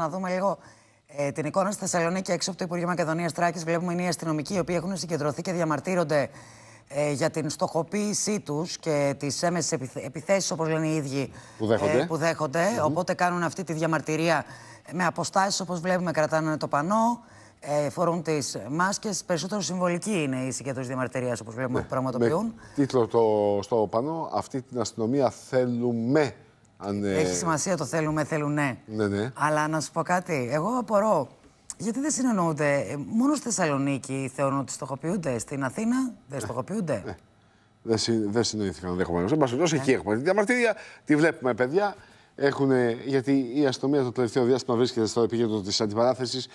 Να δούμε λίγο ε, την εικόνα στη Θεσσαλονίκη έξω από το Υπουργείο Μακεδονίας Τράκης. Βλέπουμε είναι οι αστυνομικοί οι οποίοι έχουν συγκεντρωθεί και διαμαρτύρονται ε, για την στοχοποίησή τους και τις έμεσες επιθέσεις, όπως λένε οι ίδιοι, που δέχονται. Ε, που δέχονται. Οπότε κάνουν αυτή τη διαμαρτυρία με αποστάσεις, όπως βλέπουμε, κρατάνε το πανό. Ε, φορούν τις μάσκες. Περισσότερο συμβολική είναι η συγκέντρωση διαμαρτυρίας, όπως βλέπουμε, ναι, που πραγματοποιούν. Με τίτλο το, στο πανό, αυτή την αστυνομία θέλουμε αν, ε, Έχει σημασία το θέλουμε, θέλουν ναι. ναι. Ναι, Αλλά να σου πω κάτι. Εγώ απορώ. Γιατί δεν συνεννοούνται. Ε, μόνο στη Θεσσαλονίκη θεωρούν ότι στοχοποιούνται. Στην Αθήνα δεν ε, στοχοποιούνται. Ναι. Δεν, συ, δεν συνοήθηκαν ενδεχομένω. Εν ναι. εκεί έχουμε. Την διαμαρτυρία τη βλέπουμε, παιδιά. Έχουν, γιατί η αστυνομία το τελευταίο διάστημα βρίσκεται στο επίκεντρο της αντιπαράθεσης